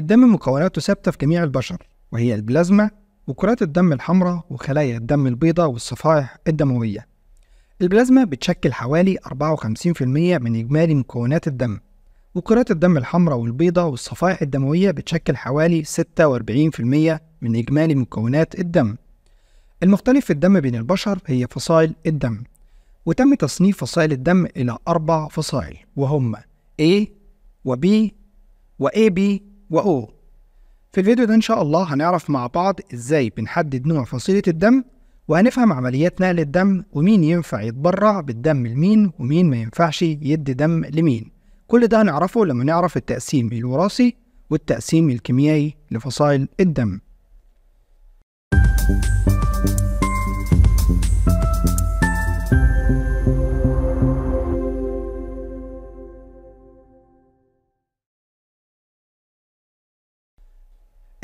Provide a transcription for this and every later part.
الدم مكوناته ثابتة في جميع البشر وهي البلازما وكرات الدم الحمراء وخلايا الدم البيضاء والصفائح الدموية البلازما بتشكل حوالي 54% من إجمالي مكونات الدم وكرات الدم الحمراء والبيضاء والصفائح الدموية بتشكل حوالي 46% من إجمالي مكونات الدم المختلف في الدم بين البشر هي فصائل الدم وتم تصنيف فصائل الدم إلى أربع فصائل وهم A و B و AB وO في الفيديو ده إن شاء الله هنعرف مع بعض إزاي بنحدد نوع فصيلة الدم وهنفهم عمليات نقل الدم ومين ينفع يتبرع بالدم لمين ومين ما ينفعش يدي دم لمين كل ده هنعرفه لما نعرف التقسيم الوراثي والتقسيم الكيميائي لفصائل الدم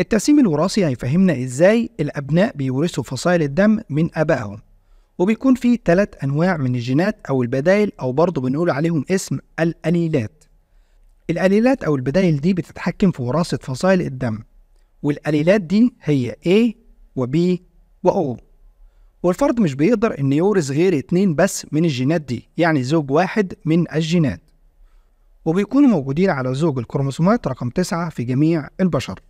التقسيم الوراثي هيفهمنا يعني ازاي الابناء بيورثوا فصائل الدم من ابائهم وبيكون في ثلاث انواع من الجينات او البدايل او برضه بنقول عليهم اسم الاليلات الاليلات او البدايل دي بتتحكم في وراثه فصائل الدم والاليلات دي هي A و B و O والفرد مش بيقدر إن يورث غير اتنين بس من الجينات دي يعني زوج واحد من الجينات وبيكونوا موجودين على زوج الكروموسومات رقم تسعة في جميع البشر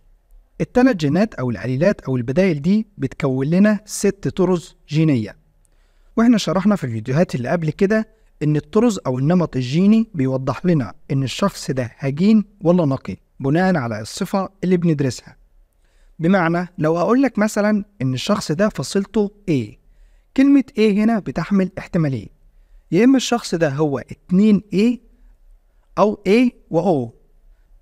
الثلاث جينات أو العليلات أو البدايل دي بتكون لنا ست طرز جينية وإحنا شرحنا في الفيديوهات اللي قبل كده إن الطرز أو النمط الجيني بيوضح لنا إن الشخص ده هجين ولا نقي بناء على الصفة اللي بندرسها بمعنى لو أقول لك مثلا إن الشخص ده فصيلته A كلمة A هنا بتحمل احتمالين يا إما الشخص ده هو 2A أو A و O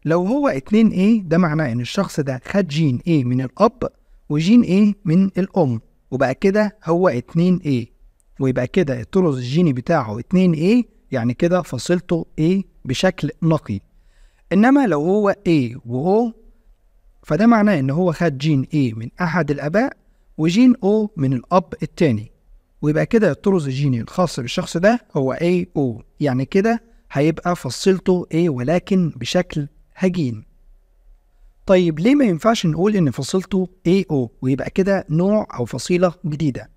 لو هو 2A ده معناه إن الشخص ده خد جين A من الأب وجين A من الأم وبقى كده هو 2A ويبقى كده الطرز الجيني بتاعه 2A يعني كده فصيلته A بشكل نقي إنما لو هو A و O فده معناه إن هو خد جين A من أحد الآباء وجين O من الأب التاني ويبقى كده الطرز الجيني الخاص بالشخص ده هو AO يعني كده هيبقى فصيلته A ولكن بشكل هجين طيب ليه ما ينفعش نقول إن فصيلته AO ويبقى كده نوع أو فصيلة جديدة؟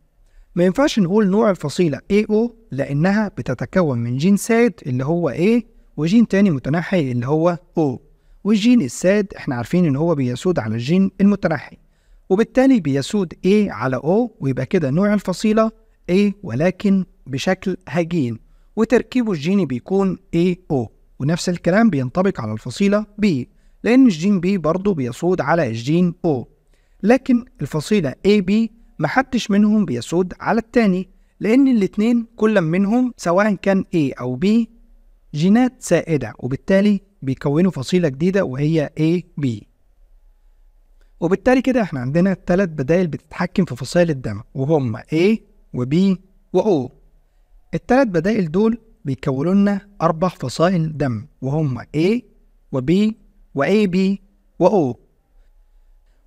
ما ينفعش نقول نوع الفصيلة AO لأنها بتتكون من جين ساد اللي هو A وجين تاني متنحي اللي هو O والجين الساد احنا عارفين إن هو بيسود على الجين المتنحي وبالتالي بيسود A على O ويبقى كده نوع الفصيلة A ولكن بشكل هجين وتركيبه الجيني بيكون AO ونفس الكلام بينطبق على الفصيلة B لأن الجين B برضه بيسود على الجين O لكن الفصيلة AB محدش منهم بيسود على التاني لأن الاتنين كل منهم سواء كان A أو B جينات سائدة وبالتالي بيكونوا فصيلة جديدة وهي AB وبالتالي كده احنا عندنا ثلاث بدائل بتتحكم في فصائل الدم وهم A و B و O الثلاث بدائل دول بيكونوا لنا أربع فصائل دم وهم A وB وAB وO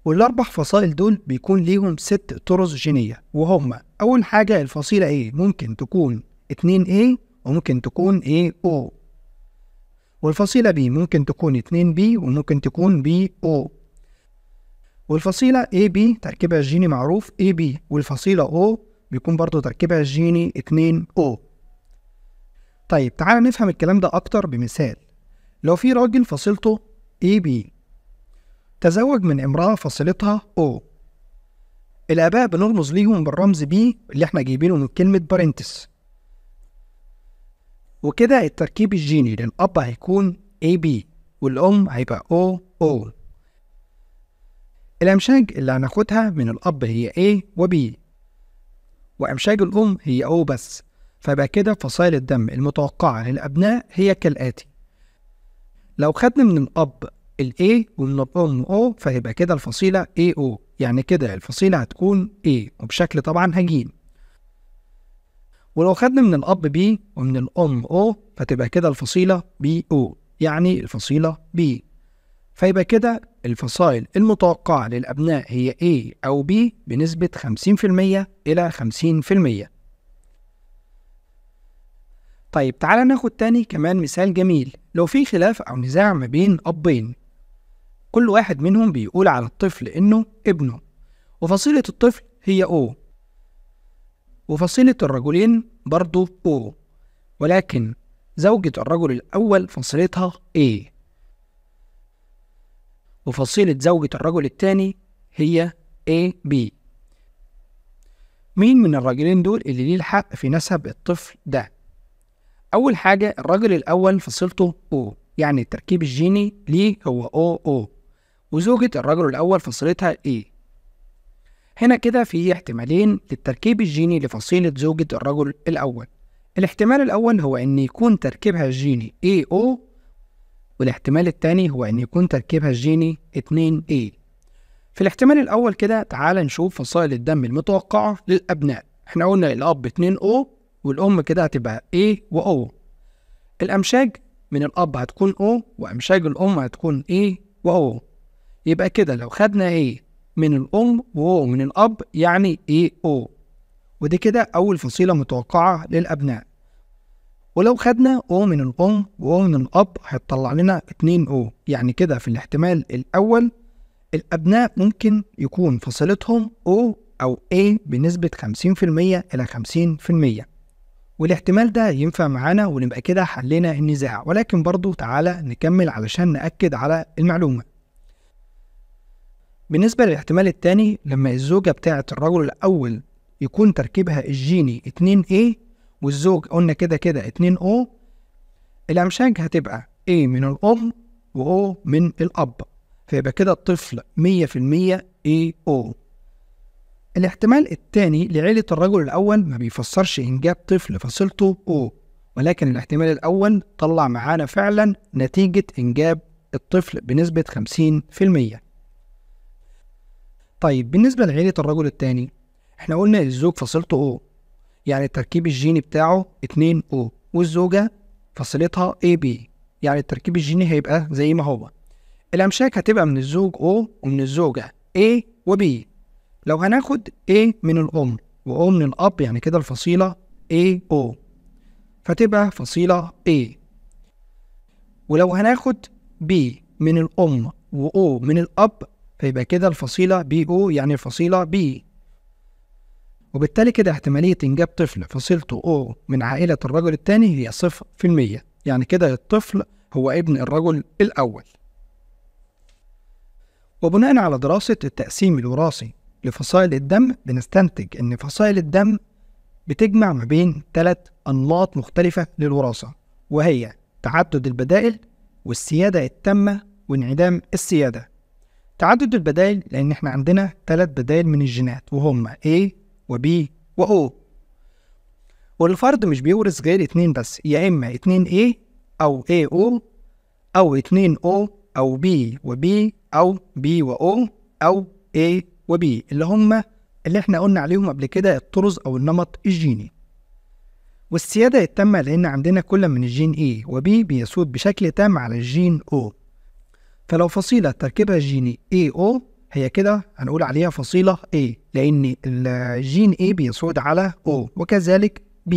والأربع فصائل دول بيكون ليهم ست طرز جينية وهم أول حاجة الفصيلة A ممكن تكون 2A وممكن تكون AO والفصيلة B ممكن تكون 2B وممكن تكون BO والفصيلة AB تركيبها الجيني معروف AB والفصيلة O بيكون برضو تركيبها الجيني 2O طيب تعالى نفهم الكلام ده أكتر بمثال لو في راجل فصيلته AB تزوج من امرأة فصيلتها O الآباء بنرمز ليهم بالرمز B اللي احنا جايبينه من كلمة بارنتس وكده التركيب الجيني للأب هيكون AB والأم هيبقى OO الأمشاج اللي هناخدها من الأب هي A و B وأمشاج الأم هي O بس فيبقى كده فصائل الدم المتوقعة للأبناء هي كالآتي لو خدنا من الأب الـ A ومن الأم O فهيبقى كده الفصيلة AO يعني كده الفصيلة هتكون A وبشكل طبعا هجين ولو خدنا من الأب B ومن الأم O فتبقى كده الفصيلة BO يعني الفصيلة B فيبقى كده الفصائل المتوقعة للأبناء هي A أو B بنسبة 50% إلى 50% طيب تعالى ناخد تاني كمان مثال جميل لو في خلاف أو نزاع ما بين أبين كل واحد منهم بيقول على الطفل إنه ابنه وفصيلة الطفل هي أو وفصيلة الرجلين برضه أو ولكن زوجة الرجل الأول فصيلتها A وفصيلة زوجة الرجل التاني هي AB مين من الرجلين دول اللي ليه الحق في نسب الطفل ده؟ اول حاجه الراجل الاول فصيلته او يعني التركيب الجيني ليه هو او او وزوجة الرجل الاول فصيلتها ايه هنا كده في احتمالين للتركيب الجيني لفصيلة زوجة الرجل الاول الاحتمال الاول هو ان يكون تركيبها الجيني AO إيه، والاحتمال التاني هو ان يكون تركيبها الجيني 2A إيه. في الاحتمال الاول كده تعال نشوف فصائل الدم المتوقعة للابناء احنا قلنا الاب 2O والأم كده هتبقى A و O الأمشاج من الأب هتكون O وأمشاج الأم هتكون A و O يبقى كده لو خدنا A من الأم و O من الأب يعني A O ودي كده أول فصيلة متوقعة للأبناء ولو خدنا O من الأم و O من الأب هتطلع لنا 2 O يعني كده في الاحتمال الأول الأبناء ممكن يكون فصيلتهم O أو A بنسبة 50% إلى 50% والاحتمال ده ينفع معانا ونبقى كده حلينا النزاع ولكن برضو تعالى نكمل علشان نأكد على المعلومة بالنسبة للاحتمال التاني لما الزوجة بتاعة الرجل الأول يكون تركيبها الجيني 2A والزوج قلنا كده كده 2O الأمشاج هتبقى A من الأم و O من الأب فيبقى كده الطفل 100% O الاحتمال الثاني لعيلة الرجل الأول ما بيفسرش إنجاب طفل فصيلته أو ولكن الاحتمال الأول طلع معانا فعلا نتيجة إنجاب الطفل بنسبة 50% طيب بالنسبة لعيلة الرجل الثاني احنا قلنا الزوج فصيلته أو يعني التركيب الجيني بتاعه 2 أو والزوجة فصيلتها اي بي يعني التركيب الجيني هيبقى زي ما هو الأمشاك هتبقى من الزوج أو ومن الزوجة A وB لو هناخد A من الأم وأو من الأب يعني كده الفصيلة AO فتبقى فصيلة A ولو هناخد B من الأم وأو من الأب فيبقى كده الفصيلة BO يعني الفصيلة B وبالتالي كده احتمالية إنجاب طفل فصيلته O من عائلة الرجل التاني هي صفر في المية يعني كده الطفل هو ابن الرجل الأول وبناء على دراسة التقسيم الوراثي لفصائل الدم بنستنتج إن فصائل الدم بتجمع ما بين ثلاث أنماط مختلفة للوراثة وهي تعدد البدائل والسيادة التامة وانعدام السيادة تعدد البدائل لأن احنا عندنا ثلاث بدائل من الجينات وهم A و B و O والفرد مش بيورث غير اتنين بس يا إما اتنين A أو AO أو اتنين O أو B و B أو B و O أو A وبي اللي هم اللي احنا قلنا عليهم قبل كده الطرز أو النمط الجيني والسيادة التامة لأن عندنا كل من الجين A و B بيسود بشكل تام على الجين O فلو فصيلة تركيبها الجيني AO هي كده هنقول عليها فصيلة A لأن الجين A بيسود على O وكذلك B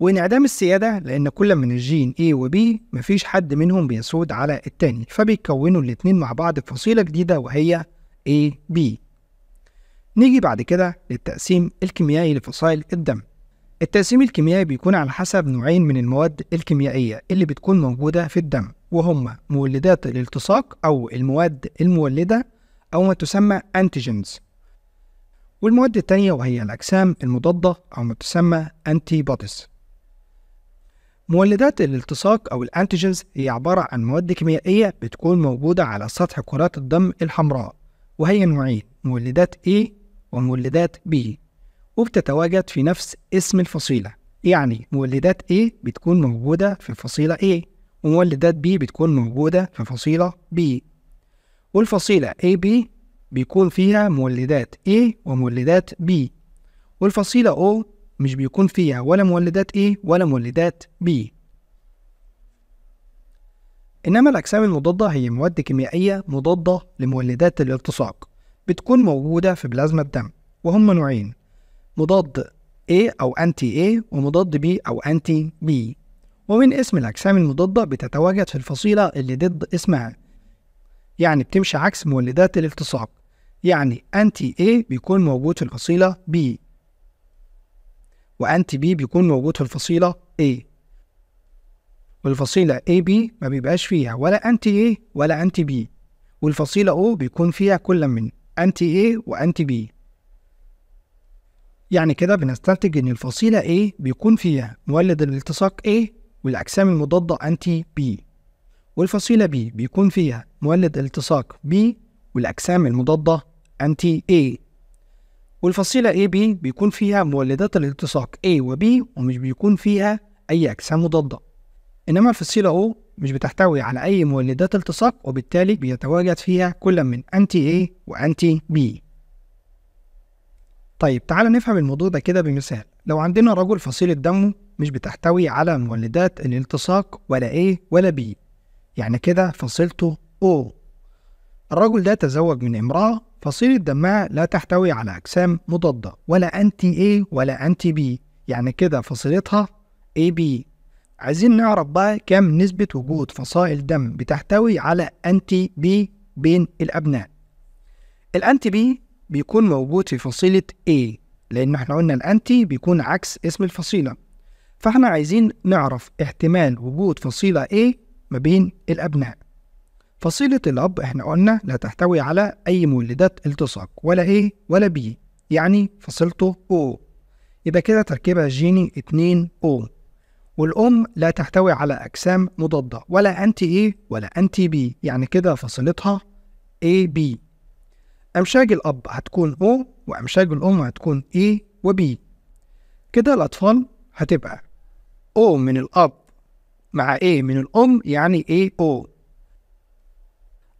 وانعدام السيادة لأن كل من الجين A و B مفيش حد منهم بيسود على التاني فبيكونوا الاتنين مع بعض فصيلة جديدة وهي AB نيجي بعد كده للتقسيم الكيميائي لفصائل الدم التقسيم الكيميائي بيكون على حسب نوعين من المواد الكيميائية اللي بتكون موجودة في الدم وهما مولدات الالتصاق أو المواد المولدة أو ما تسمى أنتيجينز والمواد التانية وهي الأجسام المضادة أو ما تسمى أنتي مولدات الالتصاق أو الأنتيجينز هي عبارة عن مواد كيميائية بتكون موجودة على سطح كرات الدم الحمراء وهي نوعين مولدات A ومولدات B وبتتواجد في نفس اسم الفصيلة يعني مولدات A بتكون موجودة في الفصيلة A ومولدات B بتكون موجودة في فصيلة B والفصيلة AB بيكون فيها مولدات A ومولدات B والفصيلة O مش بيكون فيها ولا مولدات A ولا مولدات B إنما الأجسام المضادة هي مواد كيميائية مضادة لمولدات الالتصاق بتكون موجودة في بلازما الدم وهم نوعين مضاد A أو أنتي A ومضاد B أو أنتي B ومن اسم الأجسام المضادة بتتواجد في الفصيلة اللي ضد اسمها يعني بتمشي عكس مولدات الالتصاق يعني أنتي A بيكون موجود في الفصيلة B وأنتي B بيكون موجود في الفصيلة A والفصيلة AB ما بيبقاش فيها ولا أنتي A ولا أنتي B والفصيلة O بيكون فيها كل من أنتي A وأنتي B يعني كده بنستنتج إن الفصيلة A بيكون فيها مولد الالتصاق A والأجسام المضادة أنتي B والفصيلة B بيكون فيها مولد التصاق B والأجسام المضادة أنتي A والفصيلة AB بيكون فيها مولدات الالتصاق A و B ومش بيكون فيها أي أجسام مضادة إنما الفصيلة O مش بتحتوي على أي مولدات التصاق وبالتالي بيتواجد فيها كل من أنتي A وأنتي B طيب تعالى نفهم الموضوع ده كده بمثال لو عندنا رجل فصيلة دمه مش بتحتوي على مولدات الالتصاق ولا A ولا B يعني كده فصيلته O الرجل ده تزوج من امرأة فصيلة دمها لا تحتوي على أجسام مضادة ولا أنتي A ولا أنتي B يعني كده فصيلتها AB عايزين نعرف بقى كم نسبة وجود فصائل دم بتحتوي على أنتي بي بين الأبناء الأنتي بي بيكون موجود في فصيلة A لأن احنا قلنا الأنتي بيكون عكس اسم الفصيلة فاحنا عايزين نعرف احتمال وجود فصيلة A ما بين الأبناء فصيلة الأب احنا قلنا لا تحتوي على أي مولدات التصاق ولا A ولا B يعني فصيلته O يبقى كده تركيبها جيني 2 O والأم لا تحتوي على أجسام مضادة ولا أنتي إيه A ولا أنتي B يعني كده فاصلتها AB أمشاج الأب هتكون O وأمشاج الأم هتكون A وB كده الأطفال هتبقى O من الأب مع A من الأم يعني AO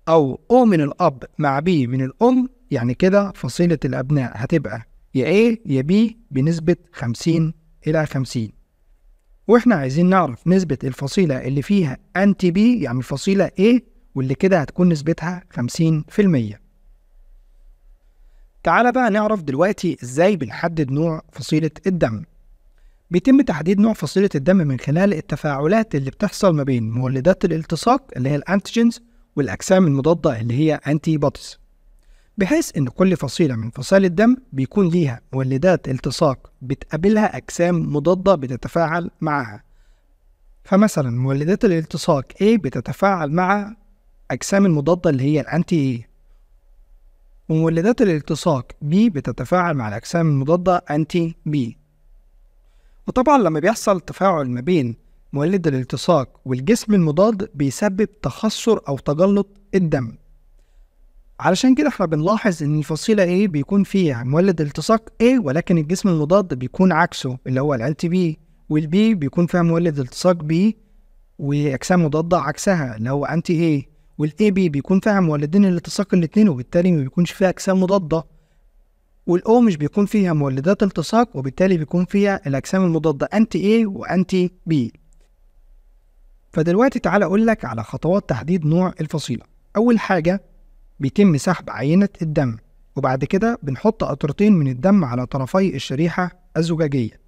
أو O من الأب مع B من الأم يعني كده فصيلة الأبناء هتبقى يا A يا B بنسبة 50 إلى 50 واحنا عايزين نعرف نسبة الفصيلة اللي فيها انتي بي يعني الفصيلة A واللي كده هتكون نسبتها 50%. تعالى بقى نعرف دلوقتي ازاي بنحدد نوع فصيلة الدم. بيتم تحديد نوع فصيلة الدم من خلال التفاعلات اللي بتحصل ما بين مولدات الالتصاق اللي هي الانتيجينز والأجسام المضادة اللي هي أنتي بوتس بحيث إن كل فصيلة من فصائل الدم بيكون ليها مولدات التصاق بتقابلها أجسام مضادة بتتفاعل معها فمثلا مولدات الالتصاق A بتتفاعل مع أجسام المضادة اللي هي الأنتي A ومولدات الالتصاق B بتتفاعل مع الأجسام المضادة أنتي B وطبعا لما بيحصل تفاعل ما بين مولد الالتصاق والجسم المضاد بيسبب تخثر أو تجلط الدم علشان كده احنا بنلاحظ ان الفصيله A بيكون فيها مولد التصاق A ولكن الجسم المضاد بيكون عكسه اللي هو ال B والبي بيكون فيها مولد التصاق B واجسام مضاده عكسها اللي هو انتي A والاي بي بيكون فيها مولدين الالتصاق الاثنين وبالتالي ما بيكونش فيها اجسام مضاده والاو مش بيكون فيها مولدات التصاق وبالتالي بيكون فيها الاجسام المضاده انتي اي وانتي بي فدلوقتي تعالى اقول لك على خطوات تحديد نوع الفصيله اول حاجه بيتم سحب عينة الدم وبعد كده بنحط قطرتين من الدم على طرفي الشريحة الزجاجية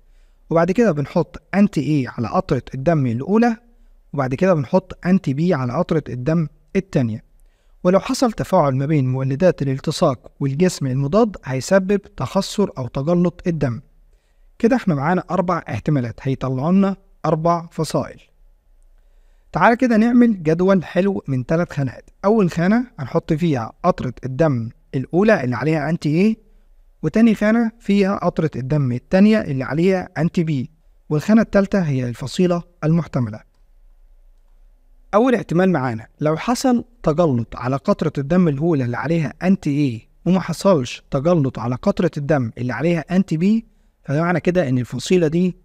وبعد كده بنحط أنتي إيه على قطرة الدم الأولى وبعد كده بنحط أنتي بي على قطرة الدم التانية ولو حصل تفاعل ما بين مولدات الالتصاق والجسم المضاد هيسبب تخثر أو تجلط الدم كده احنا معانا أربع احتمالات هيطلعوا لنا أربع فصائل تعالى كده نعمل جدول حلو من ثلاث خانات اول خانه هنحط فيها قطره الدم الاولى اللي عليها انتي ايه وتاني خانه فيها قطره الدم الثانيه اللي عليها انتي بي والخانه الثالثه هي الفصيله المحتمله اول احتمال معانا لو حصل تجلط على قطره الدم الاولى اللي عليها انتي ايه وما حصلش تجلط على قطره الدم اللي عليها انتي بي فده معنى كده ان الفصيله دي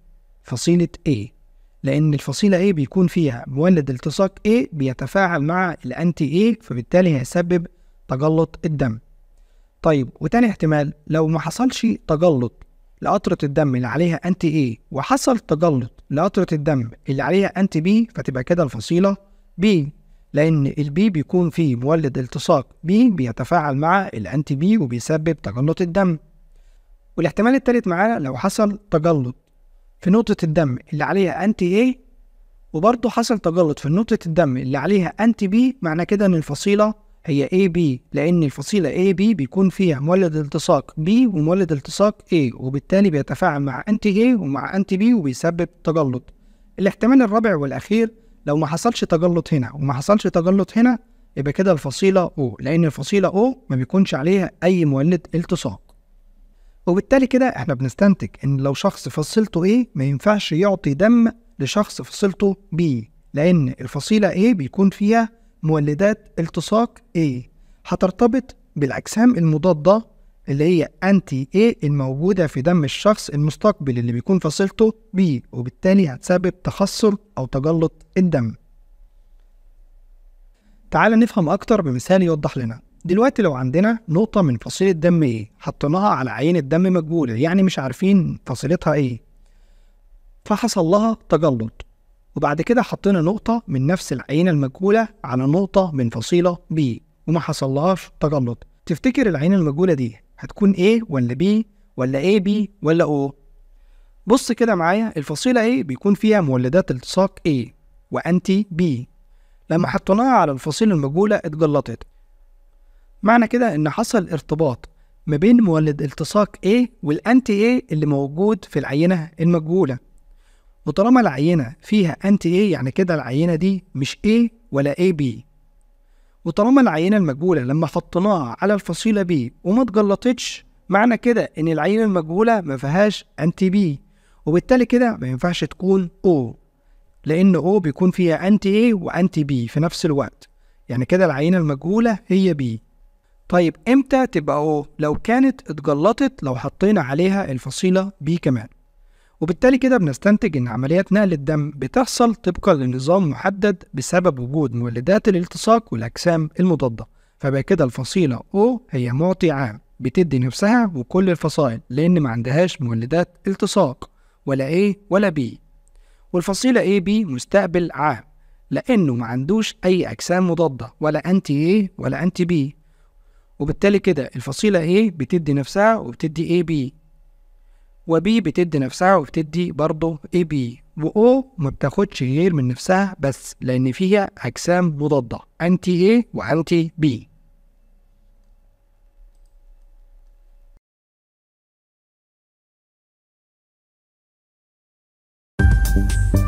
فصيله ايه لأن الفصيلة A بيكون فيها مولد التصاق A بيتفاعل مع الأنتي A فبالتالي هيسبب تجلط الدم. طيب وتاني احتمال لو ما حصلش تجلط لقطرة الدم اللي عليها أنتي A وحصل تجلط لقطرة الدم اللي عليها أنتي B فتبقى كده الفصيلة B لأن البي بيكون فيه مولد التصاق B بيتفاعل مع الأنتي B وبيسبب تجلط الدم. والاحتمال التالت معانا لو حصل تجلط في نقطة الدم اللي عليها أنتي A وبرضه حصل تجلط في نقطة الدم اللي عليها أنتي B معنى كده إن الفصيلة هي AB لأن الفصيلة AB بيكون فيها مولد التصاق B ومولد التصاق A وبالتالي بيتفاعل مع أنتي A ومع أنتي B وبيسبب تجلط الاحتمال الرابع والأخير لو ما حصلش تجلط هنا وما حصلش تجلط هنا يبقى كده الفصيلة O لأن الفصيلة O ما بيكونش عليها أي مولد التصاق وبالتالي كده احنا بنستنتج ان لو شخص فصيلته A ايه، ما ينفعش يعطي دم لشخص فصيلته B لأن الفصيلة A ايه، بيكون فيها مولدات التصاق A هترتبط بالأجسام المضادة اللي هي أنتي A الموجودة في دم الشخص المستقبل اللي بيكون فصيلته B وبالتالي هتسبب تخثر أو تجلط الدم. تعال نفهم أكتر بمثال يوضح لنا دلوقتي لو عندنا نقطة من فصيلة دم ايه حطيناها على عينة دم مجهولة يعني مش عارفين فصيلتها ايه فحصل لها تجلط وبعد كده حطينا نقطة من نفس العينة المجهولة على نقطة من فصيلة B وما لهاش تجلط تفتكر العينة المجهولة دي هتكون A إيه ولا B ولا AB إيه ولا O بص كده معايا الفصيلة A إيه بيكون فيها مولدات التصاق A وأنتي B لما حطيناها على الفصيلة المجهولة اتجلطت معنى كده إن حصل ارتباط ما بين مولد التصاق A والأنتي A اللي موجود في العينة المجهولة وطالما العينة فيها أنتي A يعني كده العينة دي مش A ولا AB وطالما العينة المجهولة لما حطيناها على الفصيلة B وما اتجلطتش معنى كده إن العينة المجهولة ما فيهاش أنتي B وبالتالي كده ما ينفعش تكون O لأن O بيكون فيها أنتي A وأنتي B في نفس الوقت يعني كده العينة المجهولة هي B طيب امتى تبقى او لو كانت اتجلطت لو حطينا عليها الفصيله بي كمان وبالتالي كده بنستنتج ان عمليات نقل الدم بتحصل طبقا لنظام محدد بسبب وجود مولدات الالتصاق والاجسام المضاده فبقى كده الفصيله او هي معطي عام بتدي نفسها وكل الفصائل لان ما عندهاش مولدات التصاق ولا A ولا B والفصيله AB مستقبل عام لانه ما عندوش اي اجسام مضاده ولا انتي A ولا انتي B وبالتالي كده الفصيلة A بتدي نفسها وبتدي AB و B بتدي نفسها وبتدي برضه AB و O ما بتاخدش غير من نفسها بس لأن فيها أجسام مضادة أنتي A وأنتي B thank you